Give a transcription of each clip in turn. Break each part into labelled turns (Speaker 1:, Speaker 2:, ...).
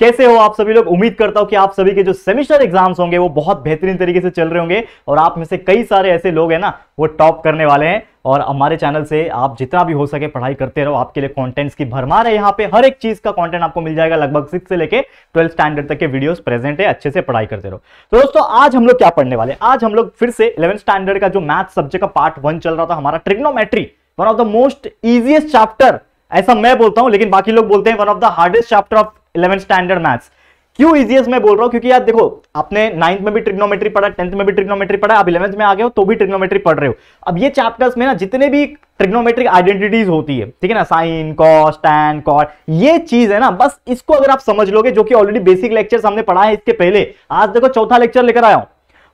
Speaker 1: कैसे हो आप सभी लोग उम्मीद करता हूं कि आप सभी के जो सेमिस्टर एग्जाम्स होंगे वो बहुत बेहतरीन तरीके से चल रहे होंगे और आप में से कई सारे ऐसे लोग हैं ना वो टॉप करने वाले हैं और हमारे चैनल से आप जितना भी हो सके पढ़ाई करते रहो आपके लिए कंटेंट्स की भरमार है यहाँ पे हर एक चीज का कंटेंट आपको मिल जाएगा लगभग सिक्स से लेके ट्वेल्थ स्टैंडर्ड तक के वीडियोस प्रेजेंट है अच्छे से पढ़ाई करते रहो तो दोस्तों आज हम लोग क्या पढ़ने वाले आज हम लोग फिर से इलेवन स्टैंडर्ड का जो मैथ सब्जेक्ट का पार्ट वन चल रहा था हमारा trigonometry one of the most easiest chapter ऐसा मैं बोलता हूं लेकिन बाकी लोग बोलते हैं one of the hardest chapter of eleven standard maths क्यों इजीएस्ट मैं बोल रहा हूँ क्योंकि यार देखो आपने नाइन्थ में भी ट्रिग्नोमेट्री पढ़ा टेंथ में भी ट्रिग्नोमेट्री पढ़ा अब इलेवंथ में आ गए हो तो भी ट्रिग्नोमेट्री पढ़ रहे हो अब ये चैप्टर्स में ना जितने भी ट्रिग्नोमेट्रिक आइडेंटिटीज होती है ठीक है ना साइन कॉस टैन कॉट ये चीज है ना बस इसको अगर आप समझ लोगे जो कि ऑलरेडी बेसिक लेक्चर हमने पढ़ा है इसके पहले आज देखो चौथा लेक्चर लेकर आया हूँ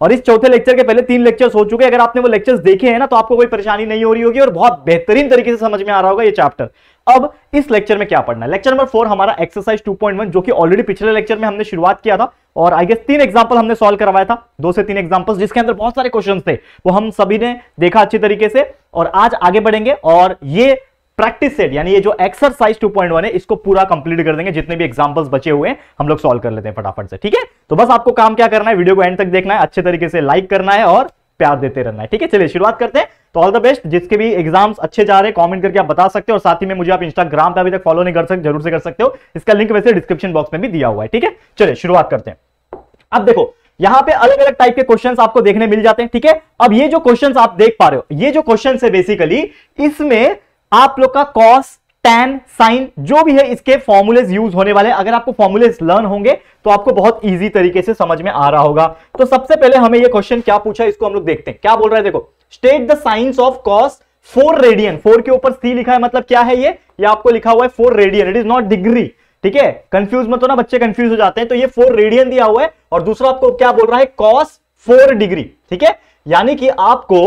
Speaker 1: और इस चौथे लेक्चर के पहले तीन लेक्चर्स हो चुके अगर आपने वो लेक्चर्स देखे हैं ना तो आपको कोई परेशानी नहीं हो रही होगी और बहुत बेहतरीन तरीके से समझ में आ रहा होगा ये चैप्टर अब इस लेक्चर में क्या पढ़ना है लेक्चर नंबर फोर हमारा एक्सरसाइज 2.1 जो कि ऑलरेडी पिछले लेक्चर में हमने शुरुआत किया था और आई गेस तीन एग्जाम्पल हमने सॉल्व करवाया था दो से तीन एग्जाम्पल्स जिसके अंदर बहुत सारे क्वेश्चन थे वो हम सभी ने देखा अच्छी तरीके से और आज आगे बढ़ेंगे और ये प्रैक्टिस सेट यानी ये जो एक्सरसाइज 2.1 है इसको पूरा कंप्लीट कर देंगे जितने भी एग्जांपल्स बचे हुए हैं हम लोग सॉल्व कर लेते हैं फटाफट से ठीक है तो बस आपको काम क्या करना है वीडियो को एंड तक देखना है अच्छे तरीके से लाइक करना है और प्यार देते रहना है ठीक है चलिए शुरुआत करते हैं तो ऑल द बेस्ट जिसके भी एग्जाम्स अच्छे जा रहे हैं कॉमेंट करके आप बता सकते हो और साथ ही में मुझे आप इंस्टाग्राम पर अभी तक फॉलो नहीं कर सकते जरूर से कर सकते हो इसका लिंक वैसे डिस्क्रिप्शन बॉक्स में भी दिया हुआ है ठीक है चलिए शुरुआत करते हैं अब देखो यहां पे अलग अलग टाइप के क्वेश्चंस आपको देखने मिल जाते हैं ठीक है अब ये जो क्वेश्चंस आप देख पा रहे हो ये जो क्वेश्चंस है बेसिकली इसमें आप लोग का कॉस टेन साइन जो भी है इसके फॉर्मूलेज यूज होने वाले अगर आपको फॉर्मूलेज लर्न होंगे तो आपको बहुत इजी तरीके से समझ में आ रहा होगा तो सबसे पहले हमें ये क्वेश्चन क्या पूछा इसको हम लोग देखते हैं क्या बोल रहा है देखो state the signs of cos four radian four के ऊपर सी लिखा है मतलब क्या है ये ये आपको लिखा हुआ है four radian it is not degree ठीक है कंफ्यूज मत हो ना बच्चे कंफ्यूज हो जाते हैं तो ये फोर रेडियन दिया हुआ है और दूसरा आपको क्या बोल रहा है कॉस फोर डिग्री ठीक है यानी कि आपको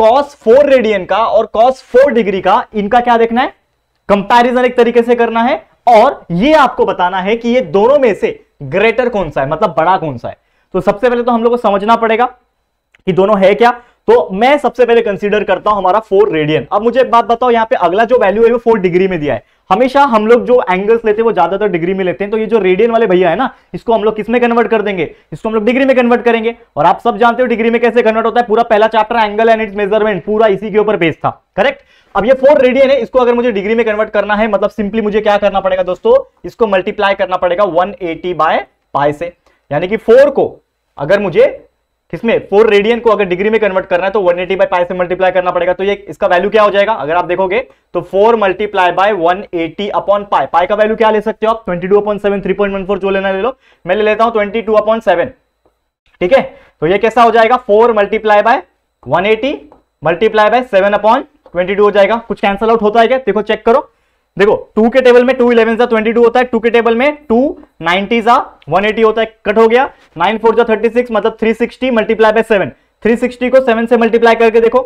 Speaker 1: कॉस फोर रेडियन का और कॉस फोर डिग्री का इनका क्या देखना है कंपैरिजन एक तरीके से करना है और ये आपको बताना है कि ये दोनों में से ग्रेटर कौन सा है मतलब बड़ा कौन सा है तो सबसे पहले तो हम लोग को समझना पड़ेगा कि दोनों है क्या तो मैं सबसे पहले कंसीडर करता हूं हमारा फोर रेडियन अब मुझे एक बात बताओ यहां पे अगला जो वैल्यू है वो फोर डिग्री में दिया है हमेशा हम लोग जो एंगल्स लेते हैं वो ज्यादातर डिग्री में लेते हैं तो ये जो रेडियन वाले भैया है ना इसको हम लोग किस में कन्वर्ट कर देंगे इसको हम लोग डिग्री में कन्वर्ट करेंगे और आप सब जानते हो डिग्री में कैसे कन्वर्ट होता है पूरा पहला chapter angle and its measurement पूरा इसी के ऊपर बेस था करेक्ट अब ये फोर रेडियन है इसको अगर मुझे डिग्री में कन्वर्ट करना है मतलब सिंपली मुझे क्या करना पड़ेगा दोस्तों इसको मल्टीप्लाई करना पड़ेगा वन एटी बाय पाए से यानी कि फोर को अगर मुझे किसमें फोर रेडियन को अगर डिग्री में कन्वर्ट करना है तो 180 एटी बाई पाई से मल्टीप्लाई करना पड़ेगा तो ये इसका वैल्यू क्या हो जाएगा अगर आप देखोगे तो four multiply by one eighty upon pi pi का वैल्यू क्या ले सकते हो आप 22 two upon seven three point one four जो लेना ले लो मैं ले लेता हूं 22 टू अपॉन सेवन ठीक है तो ये कैसा हो जाएगा four multiply by one eighty multiply by seven upon twenty two हो जाएगा कुछ कैंसल आउट होता है क्या देखो चेक करो देखो टू के टेबल में टू इलेवन जा ट्वेंटी टू होता है टू के टेबल में टू नाइनटी जा वन एटी होता है कट हो गया नाइन फोर जा थर्टी सिक्स मतलब three sixty multiply by seven three sixty को सेवन से मल्टीप्लाई करके देखो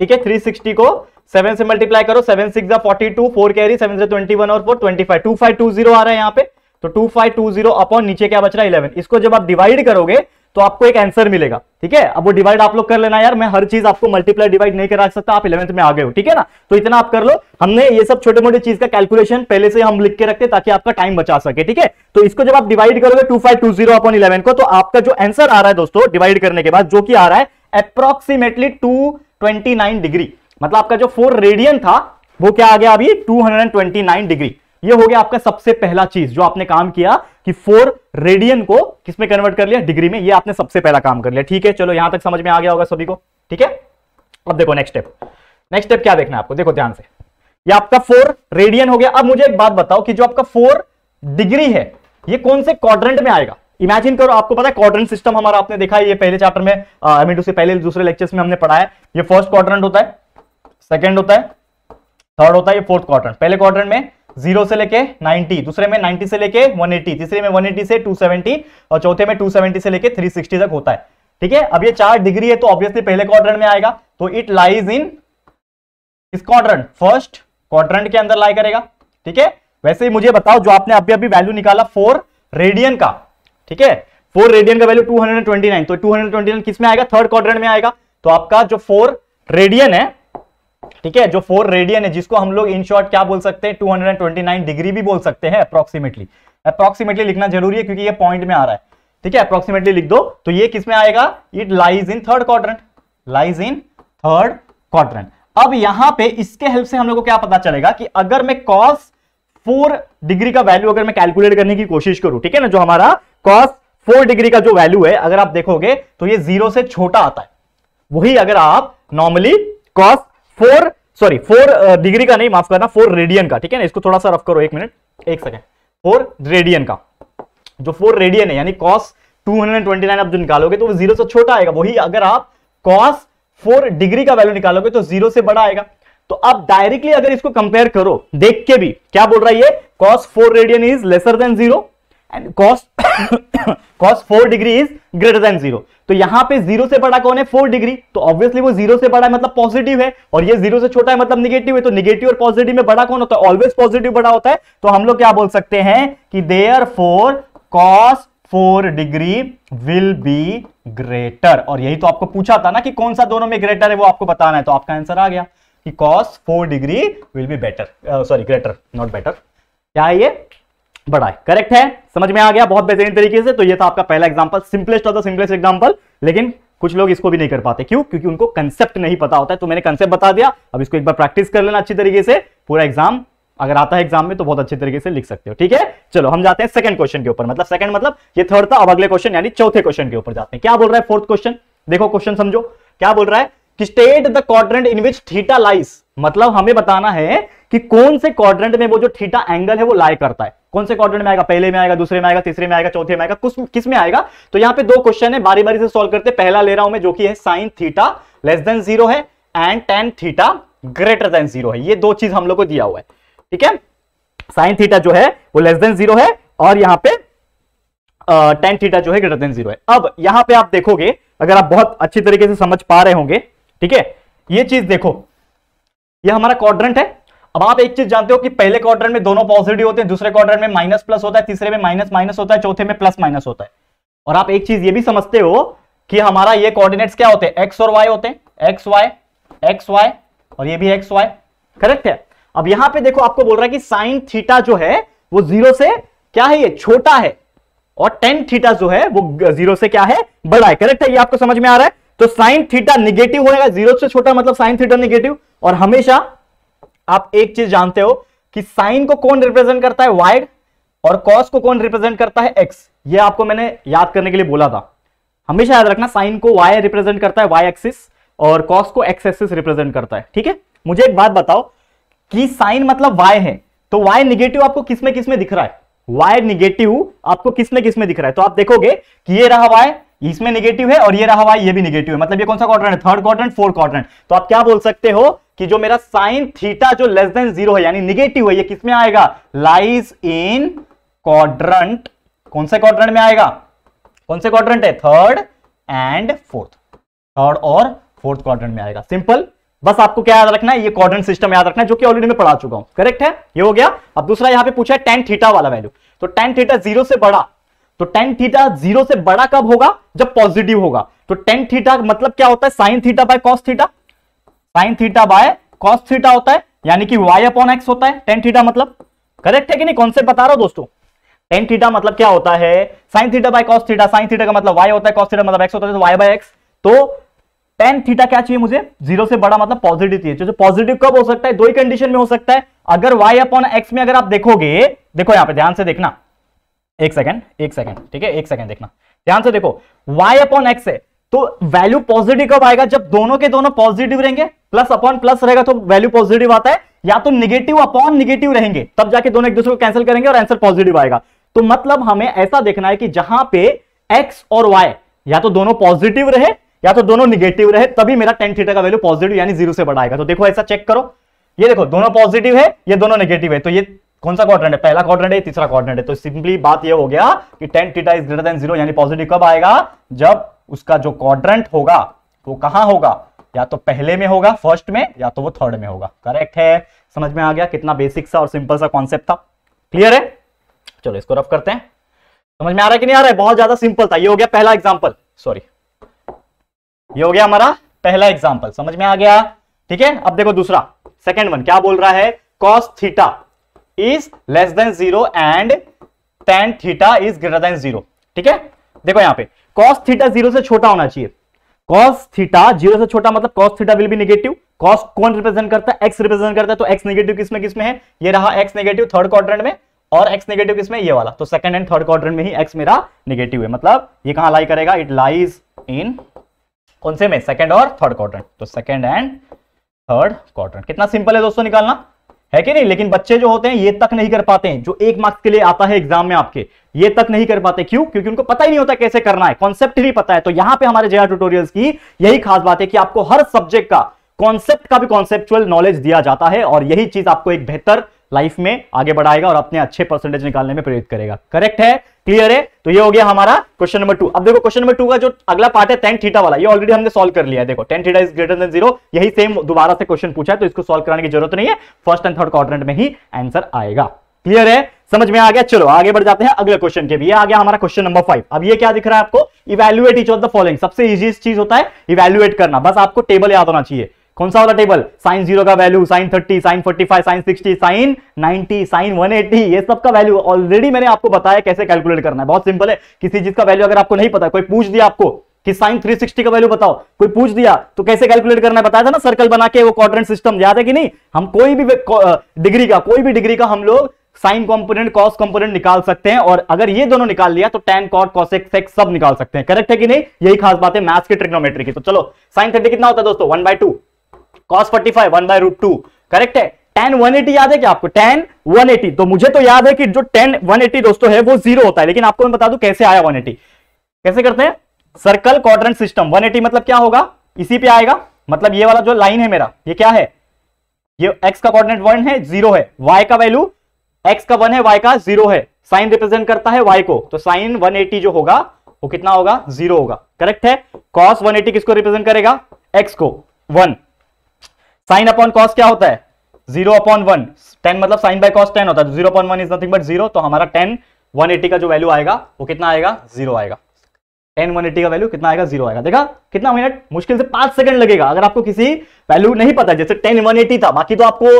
Speaker 1: ठीक है थ्री सिक्सटी को सेवन से मल्टीप्लाई करो सेवन सिक्स जा forty two four carry seven से ट्वेंटी वन और four twenty five two five two zero आ रहा है यहाँ पे तो two five two zero upon नीचे क्या बच रहा है इलेवन इसको जब आप डिवाइड करोगे तो आपको एक आंसर मिलेगा ठीक है अब वो डिवाइड आप लोग कर लेना यार मैं हर चीज आपको मल्टीप्लाई डिवाइड नहीं करा सकता आप इलेवंथ में आ गए हो ठीक है ना तो इतना आप कर लो हमने ये सब छोटे मोटे चीज का कैलकुलेशन पहले से हम लिख के रखते ताकि आपका टाइम बचा सके ठीक है तो इसको जब आप डिवाइड करोगे two five two zero upon eleven को तो आपका जो आंसर आ रहा है दोस्तों डिवाइड करने के बाद जो कि आ रहा है अप्रोक्सीमेटली टू ट्वेंटी डिग्री मतलब आपका जो फोर रेडियन था वो क्या आ गया अभी two hundred and twenty nine degree ये हो गया आपका सबसे पहला चीज जो आपने काम किया कि फोर रेडियन को किसमें कन्वर्ट कर लिया डिग्री में ये आपने सबसे पहला काम कर लिया ठीक है चलो यहां तक समझ में आ गया होगा सभी को ठीक है अब देखो नेक्स्ट स्टेप नेक्स्ट स्टेप क्या देखना है आपको देखो ध्यान से ये आपका फोर रेडियन हो गया अब मुझे एक बात बताओ कि जो आपका फोर डिग्री है ये कौन से क्वाड्रेंट में आएगा इमेजिन करो आपको पता है क्वाड्रेंट सिस्टम हमारा आपने देखा है ये पहले चैप्टर में आई मीन उससे पहले दूसरे लेक्चर्स में हमने पढ़ा है ये फर्स्ट क्वाड्रेंट होता है सेकंड होता है थर्ड होता है ये फोर्थ क्वाड्रेंट पहले क्वाड्रेंट में जीरो से लेके 90 दूसरे में 90 से लेके 180 तीसरे में 180 से 270 और चौथे में 270 से लेके 360 तक होता है ठीक है अब ये चार डिग्री है तो ऑब्वियसली पहले क्वाड्रेंट में आएगा तो इट लाइज इन इस क्वाड्रेंट फर्स्ट क्वाड्रेंट के अंदर लाई करेगा ठीक है वैसे ही मुझे बताओ जो आपने अभी अभी वैल्यू निकाला फोर रेडियन का ठीक है फोर रेडियन का वैल्यू टू तो टू किस में आएगा थर्ड क्वाड्रेंट में आएगा तो आपका जो फोर रेडियन है ठीक है जो फोर रेडियन है जिसको हम लोग इन शॉर्ट क्या बोल सकते हैं 229 डिग्री भी बोल सकते हैं अप्रोक्सीमेटली अप्रोक्सीमेटली लिखना जरूरी है क्योंकि ये पॉइंट में आ रहा है ठीक है अप्रोक्सीमेटली लिख दो तो ये किसमें आएगा it lies in third quadrant lies in third quadrant अब यहां पे इसके हेल्प से हम लोग को क्या पता चलेगा कि अगर मैं कॉस फोर डिग्री का वैल्यू अगर मैं कैलकुलेट करने की कोशिश करूं ठीक है ना जो हमारा कॉस फोर डिग्री का जो वैल्यू है अगर आप देखोगे तो ये जीरो से छोटा आता है वही अगर आप normally cos four sorry four degree uh, का नहीं माफ करना फोर रेडियन का ठीक है ना इसको थोड़ा सा रफ करो एक मिनट एक सेकेंड फोर रेडियन का जो फोर रेडियन है यानी कॉस 229 आप जो निकालोगे तो वो जीरो से छोटा आएगा वही अगर आप कॉस फोर डिग्री का वैल्यू निकालोगे तो जीरो से बड़ा आएगा तो आप डायरेक्टली अगर इसको कंपेयर करो देख के भी क्या बोल रहा है ये cos four radian is lesser than zero and cos cos four degree is greater than zero तो यहां पे जीरो से बड़ा कौन है फोर डिग्री तो ऑब्वियसली वो जीरो से बड़ा है मतलब पॉजिटिव है और ये जीरो से छोटा है मतलब निगेटिव है तो निगेटिव और पॉजिटिव में बड़ा कौन होता है ऑलवेज पॉजिटिव बड़ा होता है तो हम लोग क्या बोल सकते हैं कि there four cos four degree will be greater और यही तो आपको पूछा था ना कि कौन सा दोनों में ग्रेटर है वो आपको बताना है तो आपका आंसर आ गया कि cos four degree will be better sorry greater not better क्या है ये बड़ा है करेक्ट है समझ में आ गया बहुत बेहतरीन तरीके से तो ये था आपका पहला example simplest of the simplest example लेकिन कुछ लोग इसको भी नहीं कर पाते क्यों क्योंकि उनको कंसेप्ट नहीं पता होता है तो मैंने कंसेप्ट बता दिया अब इसको एक बार प्रैक्टिस कर लेना अच्छी तरीके से पूरा एग्जाम अगर आता है एग्जाम में तो बहुत अच्छे तरीके से लिख सकते हो ठीक है चलो हम जाते हैं सेकंड क्वेश्चन के ऊपर मतलब सेकंड मतलब ये थर्ड था अब अगले क्वेश्चन यानी चौथे क्वेश्चन के ऊपर जाते हैं क्या बोल रहा है फोर्थ क्वेश्चन देखो क्वेश्चन समझो क्या बोल रहा है कि state the quadrant in which theta lies मतलब हमें बताना है कि कौन से क्वाड्रेंट में वो जो थीटा एंगल है वो लाई करता है कौन से क्वार में आएगा पहले में आएगा दूसरे में आएगा तीसरे में आएगा चौथे में आएगा कुछ किस में आएगा तो यहाँ पे दो क्वेश्चन है बारी बारी से सोल्व करते पहला ले रहा हूं मैं जो कि है sine theta less than zero है and tan theta greater than zero है ये दो चीज हम लोग को दिया हुआ है ठीक है साइन थीटा जो है वो लेस देन जीरो है और यहाँ पे टेन थीटा जो है ग्रेटर देन जीरो है अब यहां पे आप देखोगे अगर आप बहुत अच्छी तरीके से समझ पा रहे होंगे ठीक है ये चीज देखो ये हमारा क्वाड्रेंट है अब आप एक चीज जानते हो कि पहले क्वार्टर में दोनों पॉजिटिव होते हैं दूसरे क्वार्टर में माइनस प्लस होता है तीसरे में माइनस माइनस होता है चौथे में प्लस माइनस होता है और आप एक चीज ये भी समझते हो कि हमारा ये कोऑर्डिनेट्स क्या होते हैं एक्स और वाई होते हैं एक्स वाई एक्स वाई और ये भी एक्स वाई करेक्ट है अब यहां पे देखो आपको बोल रहा है कि साइन थीटा जो है वो जीरो से क्या है ये छोटा है और टेन थीटा जो है वो जीरो से क्या है बड़ा है करेक्ट है ये आपको समझ में आ रहा है तो साइन थीटा निगेटिव होगा जीरो से छोटा मतलब साइन थीटा निगेटिव और हमेशा आप एक चीज जानते हो कि साइन को कौन रिप्रेजेंट करता है वाइड और कॉस को कौन रिप्रेजेंट करता है एक्स ये आपको मैंने याद करने के लिए बोला था हमेशा याद रखना साइन को वाई रिप्रेजेंट करता है वाई एक्सिस और कॉस को एक्स एक्सिस रिप्रेजेंट करता है ठीक है मुझे एक बात बताओ कि साइन मतलब वाई है तो वाई निगेटिव आपको किसमें किसमें दिख रहा है वाई निगेटिव आपको किसमें किसमें दिख रहा है तो आप देखोगे कि ये रहा वाई इसमें निगेटिव है और ये रहा वाई ये भी निगेटिव है मतलब ये कौन सा क्वाड्रेंट है थर्ड क्वाड्रेंट फोर्थ क्वाड्रेंट तो आप क्या बोल सकते हो कि जो मेरा साइन थीटा जो लेस देन जीरो है यानी निगेटिव है ये किसमें आएगा लाइज इन क्वाड्रंट कौन से क्वाड्रंट में आएगा कौन से क्वाड्रंट है थर्ड एंड फोर्थ थर्ड और फोर्थ क्वाड्रंट में आएगा सिंपल बस आपको क्या याद रखना है ये क्वाड्रेंट सिस्टम याद रखना है जो कि ऑलरेडी मैं पढ़ा चुका हूं करेक्ट है ये हो गया अब दूसरा यहां पे पूछा है टेन थीटा वाला वैल्यू तो टेन थीटा जीरो से बड़ा तो टेन थीटा जीरो से बड़ा कब होगा जब पॉजिटिव होगा तो टेन थीटा मतलब क्या होता है sine theta by cos theta sine theta by cos theta होता है यानी कि वाई अपॉन एक्स होता है टेन थीटा मतलब करेक्ट है कि नहीं कॉन्सेप्ट बता रहा हूं दोस्तों टेन थीटा मतलब क्या होता है sine theta by cos theta sine theta का मतलब वाई होता है कॉस थीटा मतलब एक्स होता है तो वाई बाय एक्स तो टेन थीटा क्या चाहिए मुझे जीरो से बड़ा मतलब पॉजिटिव चाहिए जो पॉजिटिव कब हो सकता है दो ही कंडीशन में हो सकता है अगर वाई अपॉन एक्स में अगर आप देखोगे देखो यहां पे ध्यान से देखना एक सेकंड एक सेकंड ठीक है एक सेकंड देखना ध्यान से देखो वाई अपॉन एक्स है तो वैल्यू पॉजिटिव कब आएगा जब दोनों के दोनों पॉजिटिव रहेंगे प्लस अपॉन प्लस रहेगा तो वैल्यू पॉजिटिव आता है या तो निगेटिव अपॉन निगेटिव रहेंगे तब जाके दोनों एक दूसरे को कैंसिल करेंगे और आंसर पॉजिटिव आएगा तो मतलब हमें ऐसा देखना है कि जहां पे एक्स और वाई या तो दोनों पॉजिटिव रहे या तो दोनों निगेटिव रहे तभी मेरा टेन थीटर का वैल्यू पॉजिटिव यानी जीरो से बढ़ाएगा तो देखो ऐसा चेक करो ये देखो दोनों पॉजिटिव है ये दोनों नेगेटिव है तो ये कौन सा क्वाड्रेंट है पहला क्वाड्रेंट है तीसरा क्वाड्रेंट है तो सिंपली बात ये हो गया कि tan theta is greater than zero यानी पॉजिटिव कब आएगा जब उसका जो क्वाड्रेंट होगा वो कहां होगा या तो पहले में होगा फर्स्ट में या तो वो थर्ड में होगा करेक्ट है समझ में आ गया कितना बेसिक सा और सिंपल सा कॉन्सेप्ट था क्लियर है चलो इसको रफ करते हैं समझ में आ रहा है कि नहीं आ रहा है बहुत ज्यादा सिंपल था ये हो गया पहला एग्जाम्पल सॉरी ये हो गया हमारा पहला एग्जाम्पल समझ में आ गया ठीक है अब देखो दूसरा सेकेंड वन क्या बोल रहा है cos theta is less than zero and tan theta is greater than zero ठीक है देखो यहां पे कॉस थीटा जीरो से छोटा होना चाहिए कॉस थीटा जीरो से छोटा मतलब कॉस थीटा विल भी निगेटिव कॉस कौन रिप्रेजेंट करता है एक्स रिप्रेजेंट करता है तो एक्स नेगेटिव किसमें किसमें है ये रहा एक्स नेगेटिव थर्ड क्वार्टर में और एक्स नेगेटिव किसमें ये वाला तो सेकंड एंड थर्ड क्वार्टर में ही एक्स मेरा नेगेटिव है मतलब ये कहां लाई करेगा इट लाइज इन कौन से में सेकंड और थर्ड क्वार्टर तो सेकंड एंड थर्ड क्वार्टर कितना सिंपल है दोस्तों निकालना है कि नहीं लेकिन बच्चे जो होते हैं ये तक नहीं कर पाते हैं जो एक मार्क्स के लिए आता है एग्जाम में आपके ये तक नहीं कर पाते क्यों क्योंकि उनको पता ही नहीं होता कैसे करना है कॉन्सेप्ट ही नहीं पता है तो यहां पे हमारे जया ट्यूटोरियल्स की यही खास बात है कि आपको हर सब्जेक्ट का कॉन्सेप्ट का भी कॉन्सेप्चुअल नॉलेज दिया जाता है और यही चीज आपको एक बेहतर लाइफ में आगे बढ़ाएगा और अपने अच्छे परसेंटेज निकालने में प्रेरित करेगा करेक्ट है क्लियर है तो ये हो गया हमारा क्वेश्चन नंबर टू अब देखो क्वेश्चन नंबर टू का जो अगला पार्ट है टेन थीटा वाला ये ऑलरेडी हमने सॉल्व कर लिया है देखो tan theta is greater than zero यही सेम दोबारा से क्वेश्चन पूछा है तो इसको सॉल्व कराने की जरूरत नहीं है फर्स्ट एंड थर्ड क्वार्टर में ही आंसर आएगा क्लियर है समझ में आ गया चलो आगे बढ़ जाते हैं अगले क्वेश्चन के भी आ गया हमारा क्वेश्चन नंबर फाइव अब ये क्या दिख रहा है आपको evaluate each of the following सबसे इजीएस्ट चीज होता है इवेल्युएट करना बस आपको टेबल याद होना चाहिए कौन सा वाला टेबल साइन जीरो का value sine thirty sine forty five sine sixty sine ninety sine one eighty ये सब का वैल्यू ऑलरेडी मैंने आपको बताया कैसे कैलकुलेट करना है बहुत सिंपल है किसी चीज का वैल्यू अगर आपको नहीं पता कोई पूछ दिया आपको कि साइन 360 का वैल्यू बताओ कोई पूछ दिया तो कैसे कैलकुलेट करना है बताया था ना सर्कल बना के वो क्वाड्रेंट सिस्टम याद है कि नहीं हम कोई भी डिग्री का कोई भी डिग्री का हम लोग साइन कंपोनेंट कॉस कंपोनेंट निकाल सकते हैं और अगर ये दोनों निकाल लिया तो टेन कॉट कॉसेक सब निकाल सकते हैं करेक्ट है कि नहीं यही खास बात है मैथ्स की ट्रिग्नोमेट्री की तो चलो साइन थर्टी कितना होता है दोस्तों one by two cos forty five one by root two correct है टेन 180 याद है क्या आपको टेन 180 तो मुझे तो याद है कि जो टेन 180 दोस्तों है वो जीरो होता है लेकिन आपको मैं बता दूं कैसे आया 180 कैसे करते हैं सर्कल क्वाड्रेंट सिस्टम 180 मतलब क्या होगा इसी पे आएगा मतलब ये वाला जो लाइन है मेरा ये क्या है ये x का क्वाड्रेंट वन है जीरो है y का वैल्यू एक्स का वन है वाई का जीरो है साइन रिप्रेजेंट करता है वाई को तो साइन 180 जो होगा वो कितना होगा जीरो होगा करेक्ट है कॉस 180 किसको रिप्रेजेंट करेगा एक्स को वन साइन अपॉन कॉस क्या होता है जीरो अपॉन वन टेन मतलब साइन बाय कॉस टेन होता है zero upon one is nothing but zero तो हमारा टेन 180 का जो वैल्यू आएगा वो कितना आएगा जीरो आएगा टेन वन एटी का वैल्यू कितना आएगा जीरो आएगा देखा कितना मिनट मुश्किल से पांच सेकंड लगेगा अगर आपको किसी वैल्यू नहीं पता जैसे टेन वन एटी था बाकी तो आपको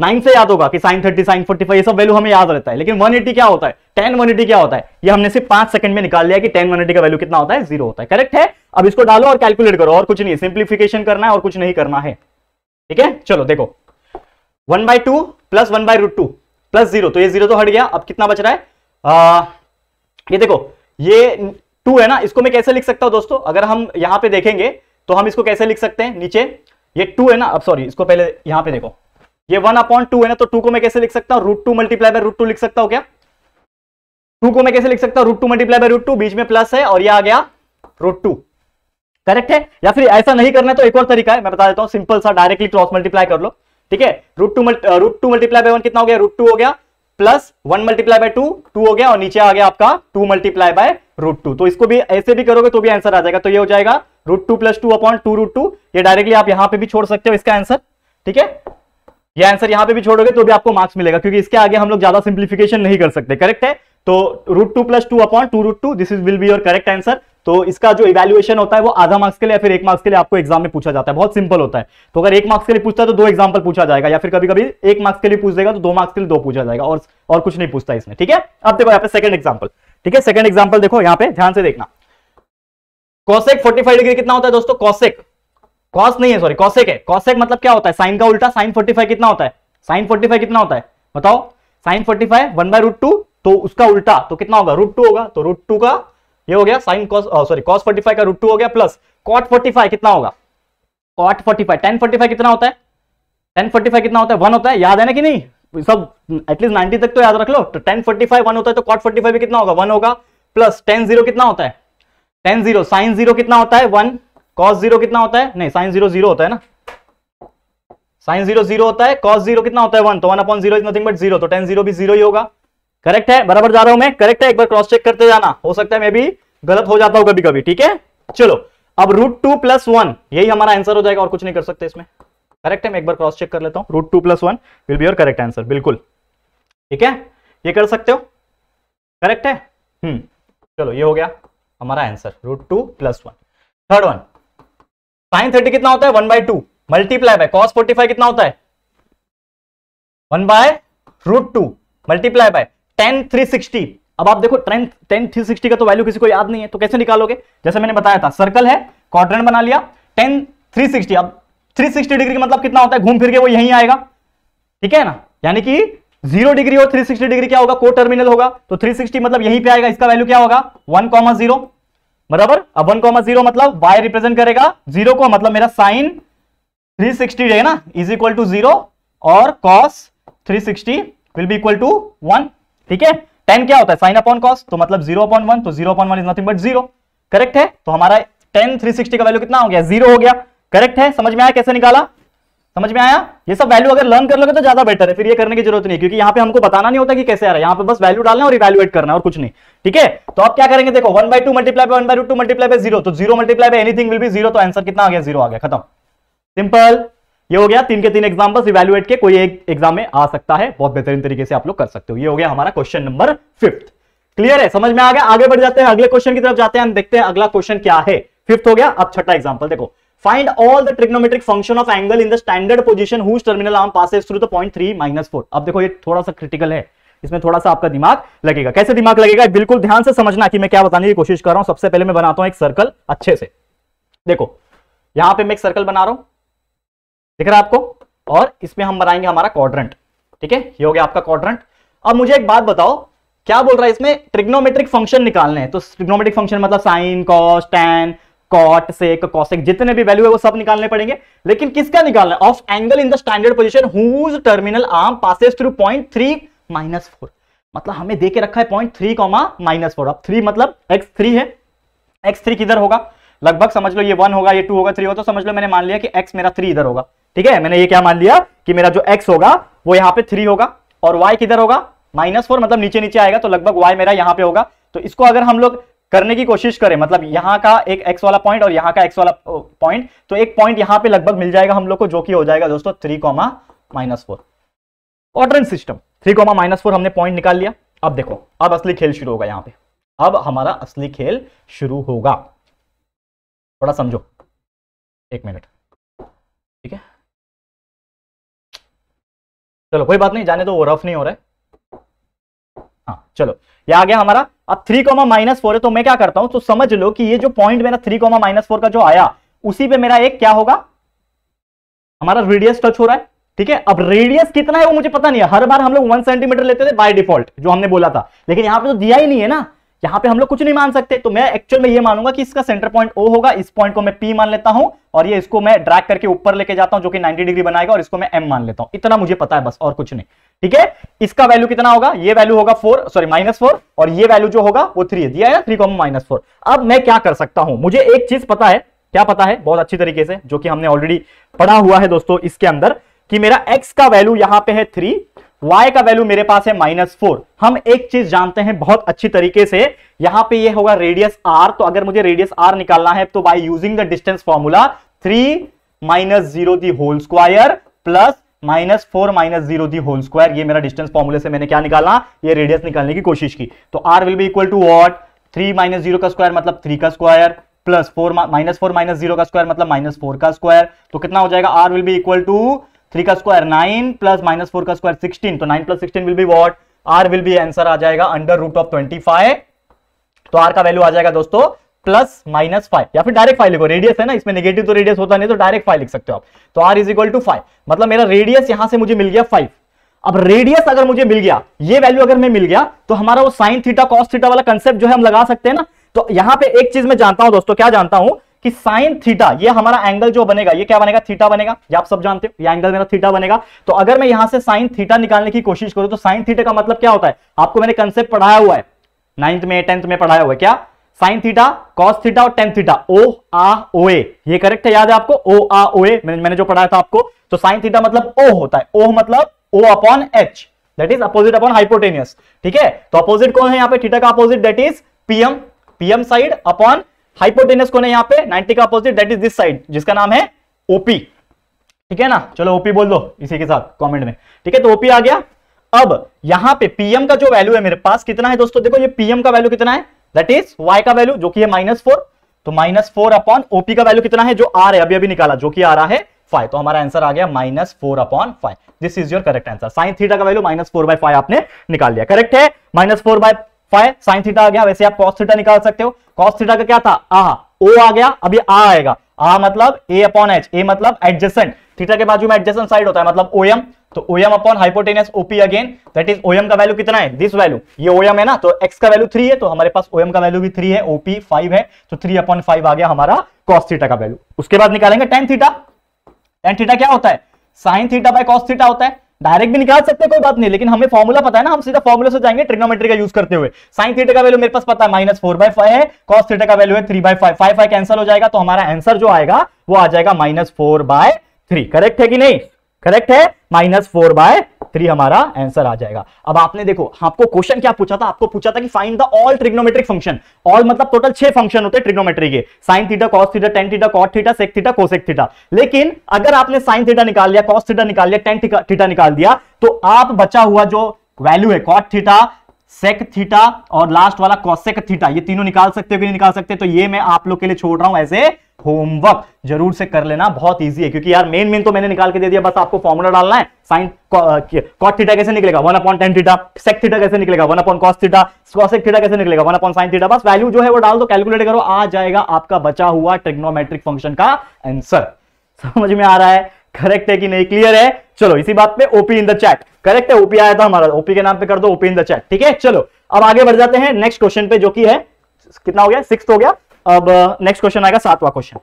Speaker 1: नाइन से याद होगा कि sine thirty sine forty five ये सब वैल्यू हमें याद रहता है लेकिन एटी क्या होता है टेन वन एटी क्या होता है ये हमने सिर्फ पांच सेकंड में निकाल लिया कि टेन वन एटी का वैल्यू कितना होता है जीरो होता है करेक्ट है अब इसको डालो और कैलकुलेट करो और कुछ नहीं सिंप्लीफिकेशन करना है और कुछ नहीं करना है ठीक है चलो देखो one by two plus one by root two plus zero तो ये जीरो तो हट गया अब कितना बच रहा है आ, ये देखो ये टू है ना इसको मैं कैसे लिख सकता हूं दोस्तों अगर हम यहां पे देखेंगे तो हम इसको कैसे लिख सकते हैं नीचे ये टू है ना अब सॉरी इसको पहले यहां पे देखो ये वन अपॉइंट टू है ना तो टू को मैं कैसे लिख सकता हूं root two multiply by root two लिख सकता हूं क्या टू को मैं कैसे लिख सकता हूं root two multiply by root two बीच में प्लस है और ये आ गया रूट टू करेक्ट है या फिर ऐसा नहीं करना है तो एक और तरीका है मैं बता देता हूं सिंपल सा डायरेक्टली क्रॉस मल्टीप्लाई कर लो ठीक है root two root two multiply by one कितना हो गया रूट टू हो गया plus one multiply by two two हो गया और नीचे आ गया आपका two multiply by root two तो इसको भी ऐसे भी करोगे तो भी आंसर आ जाएगा तो ये हो जाएगा root two plus two upon two root two ये डायरेक्टली आप यहां पे भी छोड़ सकते हो इसका आंसर ठीक है ये आंसर यहां पे भी छोड़ोगे तो भी आपको मार्क्स मिलेगा क्योंकि इसके आगे हम लोग ज्यादा सिंप्लीफिकेशन नहीं कर सकते करेक्ट है तो root two plus two upon two root two this is will be your correct answer तो इसका जो इवैल्यूएशन होता है वो आधा मार्क्स के लिए या फिर एक मार्क्स के लिए आपको एग्जाम में पूछा जाता है बहुत सिंपल होता है तो अगर एक मार्क्स के लिए पूछता है तो दो एग्जाम्पल पूछा जाएगा या फिर कभी कभी एक मार्क्स के लिए पूछ देगा तो दो मार्क्स के लिए दो पूछा जाएगा और और कुछ नहीं पूछता इसमें ठीक है अब देखो यहाँ पे सेकंड एग्जाम्पल ठीक है सेकंड एग्जाम्पल देखो यहाँ पे ध्यान से देखना कॉसेक फाइव डिग्री कितना होता है दोस्तों कॉसेक कॉस नहीं है सॉरी कॉसेक है कॉसेक मतलब क्या होता है साइन का उल्टा साइन फोर्टी फाइव कितना होता है साइन फोर्टी फाइव कितना होता है बताओ sine forty five one by root two तो उसका उल्टा तो कितना होगा रूट टू होगा तो रूट टू का ये हो गया sine cos sorry cos forty five का रूट टू हो गया प्लस कॉट फोर्टी फाइव कितना होगा cot forty five tan forty five कितना होता है टेन फोर्टी फाइव कितना होता है वन होता है याद है ना कि नहीं सब एटलीस्ट नाइनटी तक तो याद रख लो तो टेन फोर्टी फाइव वन होता है तो कॉट फोर्टी फाइव भी कितना होगा वन होगा प्लस टेन जीरो कितना होता है टेन जीरो साइन जीरो कितना होता है वन कॉस जीरो कितना होता है नहीं साइन जीरो जीरो होता है ना साइन जीरो जीरो होता है कॉस जीरो कितना होता है वन तो one upon zero is nothing but zero तो टेन जीरो भी जीरो ही होगा करेक्ट है बराबर जा रहा हूं मैं करेक्ट है एक बार क्रॉस चेक करते जाना हो सकता है मैं भी गलत हो जाता हूं कभी कभी ठीक है चलो अब रूट टू प्लस वन यही हमारा आंसर हो जाएगा और कुछ नहीं कर सकते इसमें करेक्ट है मैं एक बार क्रॉस चेक कर लेता हूं root two plus one will be your correct answer बिल्कुल ठीक है ये कर सकते हो करेक्ट है हम्म चलो ये हो गया हमारा answer root two plus one third one sine thirty कितना होता है one by two multiply by cos forty five कितना होता है one by root two multiply by tan three sixty अब आप देखो टेन टेन थ्री सिक्सटी का तो वैल्यू किसी को याद नहीं है तो कैसे निकालोगे जैसे मैंने बताया था सर्कल है क्वाड्रेंट बना लिया टेन थ्री सिक्सटी अब थ्री सिक्सटी डिग्री का मतलब कितना होता है घूम फिर के वो यहीं आएगा ठीक है ना यानी कि जीरो डिग्री और थ्री सिक्सटी डिग्री क्या होगा को टर्मिनल होगा तो थ्री सिक्सटी मतलब यहीं पे आएगा इसका वैल्यू क्या होगा वन कॉमा जीरो बराबर अब वन कॉमा जीरो मतलब वाई रिप्रेजेंट करेगा जीरो को मतलब मेरा साइन 360 सिक्सटी है ना इज इक्वल टू जीरो और cos 360 sixty will be equal to one ठीक है टेन क्या होता है साइन अपॉन कॉस तो मतलब जीरो अपॉन वन तो zero upon one is nothing but zero correct है तो हमारा टेन थ्री सिक्सटी का वैल्यू कितना हो गया जीरो हो गया करेक्ट है समझ में आया कैसे निकाला समझ में आया ये सब वैल्यू अगर लर्न कर लोगे तो ज्यादा बेटर है फिर ये करने की जरूरत नहीं क्योंकि यहाँ पे हमको बताना नहीं होता कि कैसे आ रहा है यहाँ पे बस वैल्यू डालना और इवैल्यूएट करना है और कुछ नहीं ठीक है तो आप क्या करेंगे देखो one by two multiply one by two multiply zero तो जीरो मल्टीप्लाई एनीथिंग विल भी जीरो तो आंसर कितना आ गया जीरो आ गया खत्म सिंपल ये हो गया तीन के तीन एग्जाम्पल्स बस के कोई एक एग्जाम में आ सकता है बहुत बेहतरीन तरीके से आप लोग कर सकते हो ये हो गया हमारा क्वेश्चन नंबर फिफ्थ क्लियर है समझ में आ गया आगे बढ़ जाते हैं अगले क्वेश्चन की तरफ जाते हैं देखते हैं अगला क्वेश्चन क्या है फिफ्थ हो गया अब छठा एग्जाम्पल देखो Find all the trigonometric function of angle in the standard position whose terminal arm passes through the point three minus four अब देखो ये थोड़ा सा क्रिटिकल है इसमें थोड़ा सा आपका दिमाग लगेगा कैसे दिमाग लगेगा बिल्कुल ध्यान से समझना कि मैं क्या बताने की कोशिश कर रहा हूं सबसे पहले मैं बनाता हूं एक सर्कल अच्छे से देखो यहां पे मैं एक सर्कल बना रहा हूं दिख रहा है आपको और इसमें हम बनाएंगे हमारा क्वाड्रेंट ठीक है ये हो गया आपका क्वाड्रेंट अब मुझे एक बात बताओ क्या बोल रहा है इसमें ट्रिग्नोमेट्रिक फंक्शन निकालने हैं तो ट्रिग्नोमेट्रिक फंक्शन मतलब sine cos tan cot sec cosec जितने भी वैल्यू है वो सब निकालने पड़ेंगे लेकिन किसका निकालना है of angle in the standard position terminal arm passes through point three minus four मतलब हमें देके रखा है point three comma minus four अब थ्री मतलब एक्स थ्री है एक्स थ्री किधर होगा लगभग समझ लो ये वन होगा ये टू होगा थ्री होगा तो समझ लो मैंने मान लिया कि एक्स मेरा थ्री इधर होगा ठीक है मैंने ये क्या मान लिया कि मेरा जो एक्स होगा वो यहाँ पे थ्री होगा और वाई किधर होगा माइनस फोर मतलब नीचे नीचे आएगा तो लगभग वाई मेरा यहाँ पे होगा तो इसको अगर हम लोग करने की कोशिश करें मतलब यहां का एक एक्स वाला पॉइंट और यहां का एक्स वाला पॉइंट तो एक पॉइंट यहां पे लगभग मिल जाएगा हम लोग को जो कि हो जाएगा दोस्तों three comma minus four order system three comma minus four हमने पॉइंट निकाल लिया अब देखो अब असली खेल शुरू होगा यहां पे अब हमारा असली खेल शुरू होगा थोड़ा समझो एक मिनट ठीक है चलो कोई बात नहीं जाने तो वो रफ नहीं हो रहा है हाँ चलो ये आ गया हमारा अब थ्री कॉमा माइनस फोर है तो मैं क्या करता हूं तो समझ लो कि ये जो पॉइंट मेरा थ्री कॉमा माइनस फोर का जो आया उसी पे मेरा एक क्या होगा हमारा रेडियस टच हो रहा है ठीक है अब रेडियस कितना है वो मुझे पता नहीं है हर बार हम लोग वन सेंटीमीटर लेते थे बाय डिफॉल्ट जो हमने बोला था लेकिन यहां पर तो दिया ही नहीं है ना यहां पे हम लोग कुछ नहीं मान सकते तो मैं एक्चुअल में ये मानूंगा कि इसका सेंटर पॉइंट ओ होगा इस पॉइंट को मैं पी मान लेता हूं और ये इसको मैं ड्रैग करके ऊपर लेके जाता हूं जो कि 90 डिग्री बनाएगा और इसको मैं एम मान लेता हूं इतना मुझे पता है बस और कुछ नहीं ठीक है इसका वैल्यू कितना होगा ये वैल्यू होगा फोर सॉरी माइनस और ये वैल्यू जो होगा वो थ्री दिया है थ्री को माइनस अब मैं क्या कर सकता हूं मुझे एक चीज पता है क्या पता है बहुत अच्छी तरीके से जो कि हमने ऑलरेडी पढ़ा हुआ है दोस्तों इसके अंदर कि मेरा एक्स का वैल्यू यहां पर है थ्री y का वैल्यू मेरे पास है माइनस फोर हम एक चीज जानते हैं बहुत अच्छी तरीके से यहां पे ये होगा रेडियस r तो अगर मुझे रेडियस r निकालना है तो by using the distance formula three minus zero the whole square plus minus four minus zero the whole square ये मेरा डिस्टेंस फॉर्मूले से मैंने क्या निकाला ये रेडियस निकालने की कोशिश की तो r will be equal to what three minus zero का स्क्वायर मतलब थ्री का square plus four minus four minus zero का स्क्वायर मतलब माइनस फोर का स्क्वायर तो कितना हो जाएगा r will be equal to three का square nine plus minus four का स्क्वायर सिक्सटीन तो nine plus sixteen will be what r will be answer आ जाएगा under root of twenty five तो आर का वैल्यू आ जाएगा दोस्तों प्लस माइनस फाइव या फिर डायरेक्ट फाइव लिखो रेडियस है ना इसमें नेगेटिव तो रेडियस होता नहीं तो डायरेक्ट फाइव लिख सकते हो आप तो r is equal to five मतलब मेरा रेडियस यहां से मुझे मिल गया फाइव अब रेडियस अगर मुझे मिल गया ये वैल्यू अगर मैं मिल गया तो हमारा वो साइन थीटा कॉस थीटा वाला कंसेप्ट जो है हम लगा सकते हैं ना तो यहां पे एक चीज मैं जानता हूं दोस्तों क्या जानता हूं कि साइन थीटा ये हमारा एंगल जो बनेगा ये क्या बनेगा थीटा बनेगा ये आप सब जानते हो ये एंगल मेरा थीटा बनेगा तो अगर मैं यहां से साइन थीटा निकालने की कोशिश करूं तो साइन थीटा का मतलब क्या होता है आपको मैंने कंसेप्ट पढ़ाया हुआ है नाइन्थ में टेंथ में पढ़ाया हुआ है क्या साइन थीटा कॉस थीटा और टेन थीटा ओ आ ओ ए ये करेक्ट है याद है आपको ओ आ ओ ए मैंने जो पढ़ाया था आपको तो साइन थीटा मतलब ओ होता है ओ मतलब O upon H that is opposite upon hypotenuse ठीक है तो अपोजिट कौन है यहाँ पे थीटा का opposite that is PM PM side upon hypotenuse कौन है यहां पे 90 का opposite that is this side जिसका नाम है ओपी ठीक है ना चलो ओपी बोल दो इसी के साथ कमेंट में ठीक है तो ओपी आ गया अब यहां पे पीएम का जो वैल्यू है मेरे पास कितना है दोस्तों देखो ये पीएम का वैल्यू कितना है दैट इज वाई का वैल्यू जो कि है माइनस फोर तो माइनस फोर अपॉन ओपी का वैल्यू कितना है जो आर है अभी अभी निकाला जो कि आ रहा है फाइव तो हमारा आंसर आ गया minus four upon five this is your correct answer sine theta का value minus four by five आपने निकाल लिया करेक्ट है minus four by five sine theta आ गया वैसे आप कॉस थीटा निकाल सकते हो कॉस थीटा का क्या था आ ओ आ गया अभी आ आएगा आ मतलब ए अपॉन एच ए मतलब एडजेसेंट थीटा के बाजू में एडजेसेंट साइड होता है मतलब ओएम तो OM upon hypotenuse OP again that is OM का वैल्यू कितना है दिस वैल्यू ये ओएम है ना तो एक्स का वैल्यू थ्री है तो हमारे पास ओएम का वैल्यू भी थ्री है ओपी फाइव है तो थ्री अपॉन फाइव आ गया हमारा कॉस थीटा का वैल्यू उसके बाद निकालेंगे टेन थीटा टेन थीटा क्या होता है sine theta by cos theta होता है डायरेक्ट भी निकाल सकते कोई बात नहीं लेकिन हमें फॉर्मुला पता है ना हम सीधा फॉर्मुला से जाएंगे ट्रिग्नोमेट्री का यूज करते हुए साइन थीटर का वैल्यू मेरे पास पता है माइनस फोर बाय फाइव है कॉस थीटर का वैल्यू है three by five five five cancel हो जाएगा तो हमारा आंसर जो आएगा वो आ जाएगा minus four by three correct है कि नहीं करेक्ट है माइनस फोर बाय थ्री हमारा आंसर आ जाएगा अब आपने देखो आपको क्वेश्चन क्या पूछा था आपको पूछा था कि find the all trigonometric function all मतलब टोटल छह फंक्शन होते हैं ट्रिग्नोमेट्री के sine theta cos theta tan theta cot theta sec theta cosec theta लेकिन अगर आपने साइन थीटा निकाल लिया कॉस थीटा निकाल लिया टेन थीटा निकाल दिया तो आप बचा हुआ जो वैल्यू है कॉट थीटा सेक थीटा और लास्ट वाला कॉसेक थीटा ये तीनों निकाल सकते हो कि नहीं निकाल सकते तो ये मैं आप लोग के लिए छोड़ रहा हूं ऐसे होमवर्क जरूर से कर लेना बहुत इजी है क्योंकि यार मेन मेन तो मैंने निकाल के दे दिया बस आपको फॉर्मुला डालना है साइन कॉट थीटा कैसे निकलेगा one upon tan theta sec theta कैसे निकलेगा one upon cos theta cosec theta कैसे निकलेगा वन अपॉन साइन थीटा बस वैल्यू जो है वो डाल दो कैलकुलेट करो आ जाएगा आपका बचा हुआ ट्रिग्नोमेट्रिक फंक्शन का आंसर समझ में आ रहा है करेक्ट है कि नहीं क्लियर है चलो इसी बात पे OP in the chat correct है ओपी आया था हमारा ओपी के नाम पे कर दो ओपी इन द चैट ठीक है चलो अब आगे बढ़ जाते हैं नेक्स्ट क्वेश्चन पे जो कि है कितना हो गया सिक्स हो गया अब नेक्स्ट uh, क्वेश्चन आएगा सातवां क्वेश्चन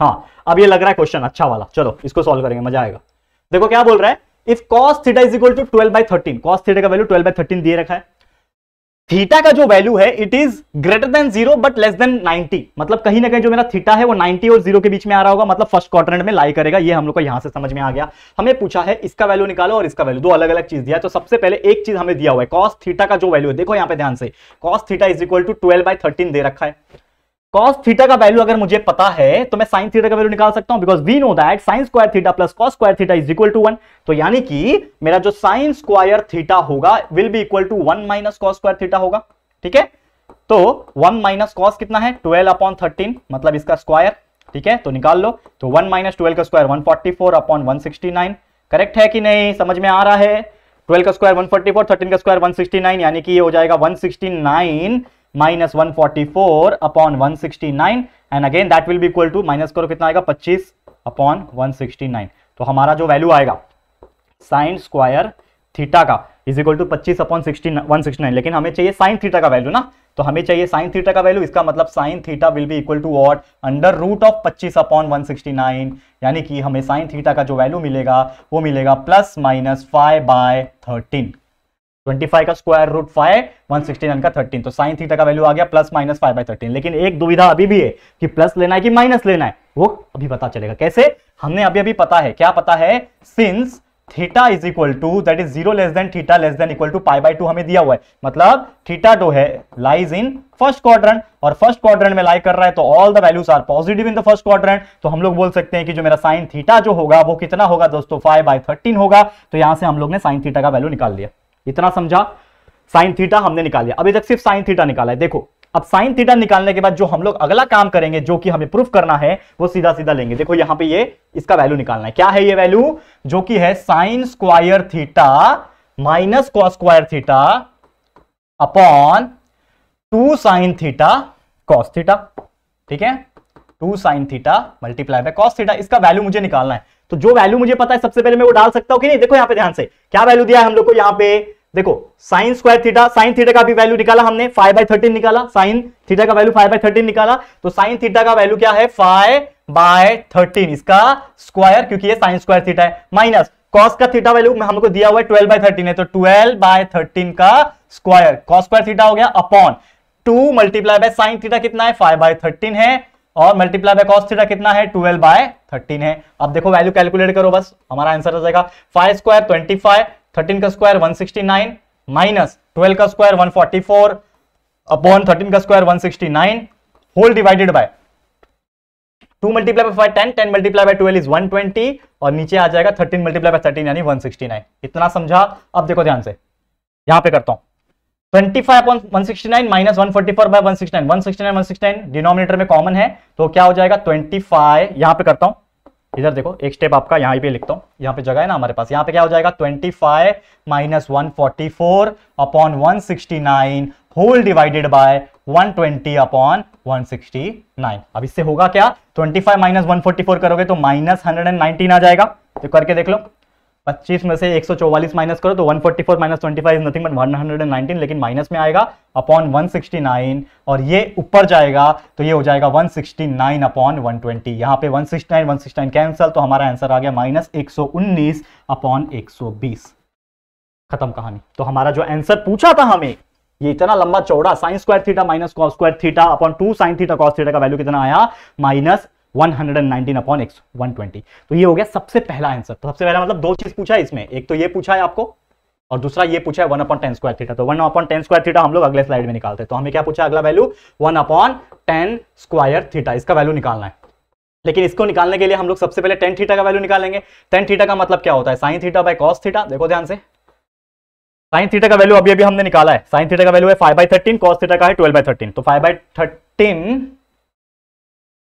Speaker 1: हाँ अब ये लग रहा है क्वेश्चन अच्छा वाला चलो इसको सोल्व करेंगे मजा आएगा देखो क्या बोल रहा है if cos theta is equal to twelve by thirteen cos theta का वैल्यू ट्वेल्व बाई थर्टीन दिए रखा है थीटा का जो वैल्यू है it is greater than zero but less than 90 मतलब कहीं ना कहीं जो मेरा थीटा है वो 90 और जीरो के बीच में आ रहा होगा मतलब फर्स्ट क्वार्टर में लाई करेगा ये हम लोग को यहां से समझ में आ गया हमें पूछा है इसका वैल्यू निकालो और इसका वैल्यू दो अलग अलग चीज दिया तो सबसे पहले एक चीज हमें दिया हुआ है कॉस थीटा का जो वैल्यू है देखो यहां पर ध्यान से cos theta is equal to twelve by thirteen दे रखा है कॉस थीटा का वैल्यू अगर मुझे पता है तो मैं साइन थीटा का वैल्यू निकाल सकता हूं because we know that sine square theta plus cos square theta is equal to one तो यानी कि मेरा जो साइन स्क्वायर थीटा होगा will be equal to one minus cos square theta होगा ठीक है तो वन माइनस कॉस कितना है ट्वेल्व अपॉन थर्टीन मतलब इसका स्क्वायर ठीक है तो निकाल लो तो वन माइनस ट्वेल्व का square one forty four upon one sixty nine correct है कि नहीं समझ में आ रहा है ट्वेल्व का square one forty four thirteen का स्क्वायर वन सिक्सटी नाइन यानी कि ये हो जाएगा one sixty nine minus one forty four upon one sixty nine and again that will भी इक्वल टू माइनस करो कितना आएगा पच्चीस अपॉन वन सिक्सटी नाइन तो हमारा जो वैल्यू आएगा साइन स्क्वायर थीटा का इज इक्वल टू पच्चीस upon sixty one sixty nine लेकिन हमें चाहिए साइन थीटा का वैल्यू ना तो हमें चाहिए साइन थीटा का वैल्यू इसका मतलब sine theta will be equal to what under root of पच्चीस अपॉन वन सिक्सटी नाइन यानी कि हमें साइन थीटा का जो वैल्यू मिलेगा वो मिलेगा plus minus five by thirteen 25 का square root five one sixty का 13 तो साइन थीटा का वैल्यू आ गया plus minus five by thirteen लेकिन एक दुविधा अभी भी है कि प्लस लेना है कि माइनस लेना है वो अभी पता चलेगा कैसे हमने अभी अभी पता है क्या पता है since theta is equal to that is zero less than theta less than equal to pi by two हमें दिया हुआ है मतलब थीटा जो है लाइज इन फर्स्ट क्वाड्रेंट और फर्स्ट क्वाड्रेंट में लाई कर रहा है तो all the values are positive in the first quadrant तो हम लोग बोल सकते हैं कि जो मेरा साइन थीटा जो होगा वो कितना होगा दोस्तों फाइव बाई थर्टीन होगा तो यहां से हम लोग ने साइन थीटा का वैल्यू निकाल लिया इतना समझा साइन थीटा हमने निकाल लिया अभी तक सिर्फ साइन थीटा निकाला है देखो अब साइन थीटा निकालने के बाद जो हम लोग अगला काम करेंगे जो कि हमें प्रूफ करना है वो सीधा सीधा लेंगे देखो यहां पे ये इसका वैल्यू निकालना है क्या है ये वैल्यू जो कि है sine square theta minus cos square theta upon two sine theta cos theta ठीक है two sine theta multiply by cos theta इसका वैल्यू मुझे निकालना है तो जो वैल्यू मुझे पता है सबसे पहले मैं वो डाल सकता हूं कि नहीं देखो यहां पे ध्यान से क्या वैल्यू दिया है हम लोग को यहाँ पे देखो sine square theta sine theta का भी वैल्यू निकाला हमने फाइव बाई थर्टीन निकाला साइन थीटा का वैल्यू फाइव बाई थर्टीन निकाला तो साइन थीटा का वैल्यू क्या है फाइव बाय थर्टीन इसका स्क्वायर क्योंकि ये साइन स्क्वायर थीटा है माइनस कॉस का थीटा वैल्यू हम लोग को दिया हुआ है ट्वेल्व बाय थर्टीन है तो ट्वेल्व बाय थर्टीन का स्क्वायर कॉस स्क्वायर थीटा हो गया upon two multiply by sine theta कितना है फाइव बाय थर्टीन है और मल्टीप्लाई बाय कॉस थीटा कितना है ट्वेल्व बाय थर्टीन है अब देखो वैल्यू कैलकुलेट करो बस हमारा आंसर आ जाएगा five square twenty five thirteen का square one sixty nine minus twelve का square one forty four upon thirteen का square one sixty nine whole divided by two multiply by five ten ten multiply by twelve is one twenty और नीचे आ जाएगा thirteen multiply by thirteen यानी one sixty nine इतना समझा अब देखो ध्यान से यहां पे करता हूं twenty five upon one sixty nine minus one denominator में कॉमन है तो क्या हो जाएगा ट्वेंटी फाइव यहां पर करता हूं इधर देखो एक स्टेप आपका यहाँ पे लिखता हूँ यहाँ पे जगह है ना हमारे पास यहाँ पे क्या हो जाएगा 25 five minus one forty four upon one sixty nine whole divided by 120 अपॉन 169 अब इससे होगा क्या 25 फाइव माइनस वन करोगे तो माइनस हंड्रेड आ जाएगा तो करके देख लो 25 में से 144 माइनस करो तो 144 माइनस 25 इज नथिंग बट 119 लेकिन माइनस में आएगा अपॉन 169 और ये ऊपर जाएगा तो ये हो जाएगा 169 अपॉन वन ट्वेंटी यहाँ पे 169 169 कैंसिल तो हमारा आंसर आ गया माइनस एक अपॉन 120 खत्म कहानी तो हमारा जो आंसर पूछा था हमें ये इतना लंबा चौड़ा sine square theta minus cos square theta upon two sine theta cos theta का वैल्यू कितना आया माइनस 119 अपॉन एक्स 120 तो ये हो गया सबसे पहला आंसर तो सबसे पहला मतलब दो चीज पूछा है इसमें एक तो ये पूछा है आपको और दूसरा ये पूछा है one upon tan square theta तो one upon tan square theta हम लोग अगले स्लाइड में निकालते हैं तो हमें क्या पूछा अगला value one upon tan square theta इसका वैल्यू निकालना है लेकिन इसको निकालने के लिए हम लोग सबसे पहले टेन थीटा का वैल्यू निकालेंगे टेन थीटा का मतलब क्या होता है sine theta by cos theta देखो ध्यान से साइन थीटा का वैल्यू अभी अभी हमने निकाला है साइन थीटा का वैल्यू है five by thirteen cos theta का है ट्वेल्व बाई थर्टीन तो five by thirteen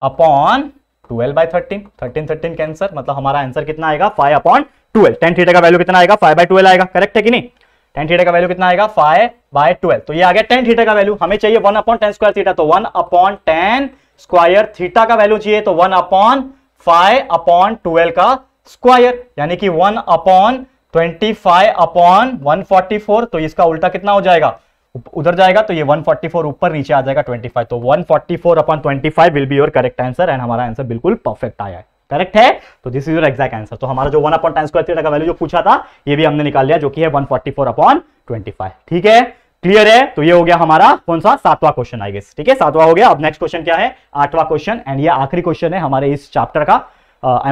Speaker 1: upon twelve by thirteen thirteen thirteen के आंसर मतलब हमारा आंसर कितना आएगा five upon twelve tan theta का वैल्यू कितना आएगा फाइव बाई ट्वेल्व आएगा करेक्ट है कि नहीं टेन थीटर का वैल्यू कितना आएगा फाइव बाय ट्वेल्व तो ये आ गया टेन थीटर का वैल्यू हमें चाहिए one upon tan square theta तो one upon tan square theta का वैल्यू चाहिए तो one upon five upon twelve का स्क्वायर यानी कि one upon twenty five upon one forty four तो इसका उल्टा कितना हो जाएगा उधर जाएगा तो ये 144 ऊपर नीचे आ जाएगा 25 तो 144 forty four upon twenty will be your correct answer and हमारा आंसर बिल्कुल परफेक्ट आया है करेक्ट है तो this is your exact answer तो हमारा जो one upon time square theta का वैल्यू जो पूछा था ये भी हमने निकाल लिया जो कि है one forty four upon twenty five ठीक है क्लियर है तो ये हो गया हमारा कौन सा सातवां क्वेश्चन आई गेस ठीक है सातवां हो गया अब नेक्स्ट क्वेश्चन क्या है आठवां क्वेश्चन एंड ये आखिरी क्वेश्चन है हमारे इस चैप्टर का आई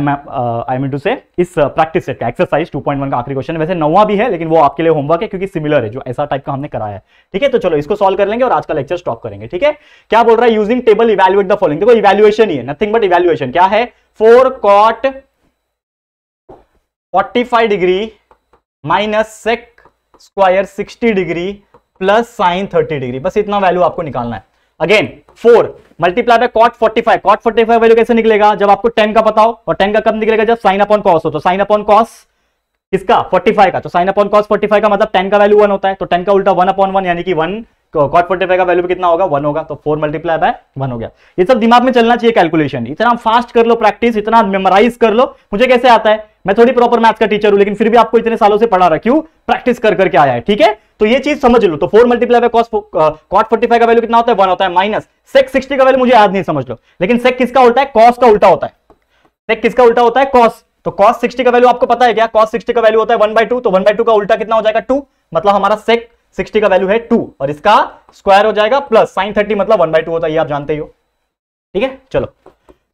Speaker 1: मीन टू से इस प्रैक्टिस uh, सेट का एक्सरसाइज 2.1 का आखिरी क्वेश्चन है वैसे नवा भी है लेकिन वो आपके लिए होमवर्क है क्योंकि सिमिलर है जो ऐसा टाइप का हमने कराया है ठीक है तो चलो इसको सॉल्व कर लेंगे और आज का लेक्चर स्टॉप करेंगे ठीक है क्या बोल रहा है using table evaluate the following देखो इवेल्युएशन ही है नथिंग बट इवेल्युएशन क्या है four cot forty five degree minus sec square sixty degree plus sine thirty degree बस इतना वैल्यू आपको निकालना है again four multiply by cot five cot five value कैसे निकलेगा जब आपको टेन का पता हो और टेन का कब निकलेगा जब साइन अपॉन कॉस हो तो साइन अपॉन कॉस किसका फाइव का तो sine upon cos forty five का मतलब टेन का वैल्यू वन होता है तो टेन का उल्टा वन अपॉन वन यानी कि वन कॉट फोर्टी फाइव का वैल्यू कितना होगा वन होगा तो फोर मल्टीप्लाई बाय वन हो गया ये सब दिमाग में चलना चाहिए कैलकुलेशन इतना फास्ट कर लो प्रैक्टिस इतना मेमोराइज कर लो मुझे कैसे आता है मैं थोड़ी प्रॉपर मैथ्स का टीचर हूं लेकिन फिर भी आपको इतने सालों से पढ़ा रहा क्यों प्रैक्टिस कर करके आया है ठीक है तो ये चीज समझ लो तो four multiply cos cot forty five का वैल्यू कितना होता है वन होता है माइनस सेक्स सिक्सटी का वैल्यू मुझे याद नहीं समझ लो लेकिन सेक किसका उल्टा है कॉस का उल्टा होता है सेक किसका उल्टा होता है कॉस तो कॉस सिक्सटी का वैल्यू आपको पता है क्या कॉस सिक्सटी का वैल्यू होता है वन बाई टू तो वन बाई टू का उल्टा कितना हो जाएगा टू मतलब हमारा सेक सिक्सटी का वैल्यू है टू और इसका स्क्वायर हो जाएगा प्लस साइन थर्टी मतलब वन बाई टू होता है ये आप जानते ही हो ठीक है चलो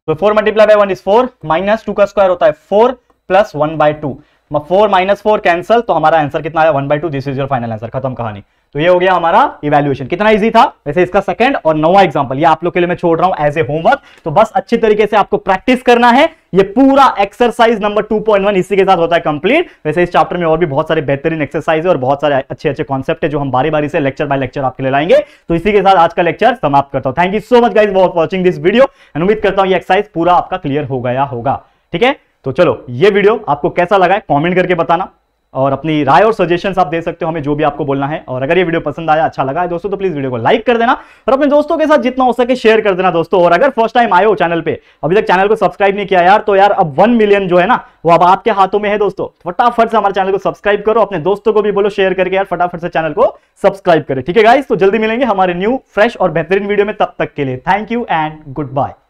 Speaker 1: तो four multiply by one is four minus two का स्क्वायर होता है four plus one by two four minus four cancel तो हमारा आंसर कितना आया one by two this is your final answer खत्म कहानी तो ये हो गया हमारा इवैल्यूएशन कितना इजी था वैसे इसका सेकंड और नवा एग्जांपल ये आप लोग के लिए मैं छोड़ रहा हूं एज ए होमवर्क तो बस अच्छे तरीके से आपको प्रैक्टिस करना है ये पूरा एक्सरसाइज नंबर 2.1 इसी के साथ होता है कंप्लीट वैसे इस चैप्टर में और भी बहुत सारे बेहतरीन एक्सरसाइज और बहुत सारे अच्छे अच्छे कॉन्सेप्ट है जो हम बारी बारी से लेक्चर बाय लेक्चर आपके लिए लाएंगे तो इसी के साथ आज का लेक्चर समाप्त करता हूं thank you so much guys watching this video अनुमित करता हूं ये एक्सरसाइज पूरा आपका क्लियर हो गया होगा ठीक है तो चलो ये वीडियो आपको कैसा लगा है कॉमेंट करके बताना और अपनी राय और सजेशंस आप दे सकते हो हमें जो भी आपको बोलना है और अगर ये वीडियो पसंद आया अच्छा लगा है दोस्तों तो प्लीज वीडियो को लाइक कर देना और अपने दोस्तों के साथ जितना हो सके शेयर कर देना दोस्तों और अगर फर्स्ट टाइम आए हो चैनल पे अभी तक चैनल को सब्सक्राइब नहीं किया यार तो यार अब वन मिलियन जो है ना वो अब आपके हाथों में है दोस्तों फटाफट से हमारे चैनल को सब्सक्राइब करो अपने दोस्तों को भी बोलो शेयर करके यार फटाफट से चैनल को सब्सक्राइब करें ठीक है गाइस तो जल्दी मिलेंगे हमारे न्यू फ्रेश और बेहतरीन वीडियो में तब तक के लिए thank you and good bye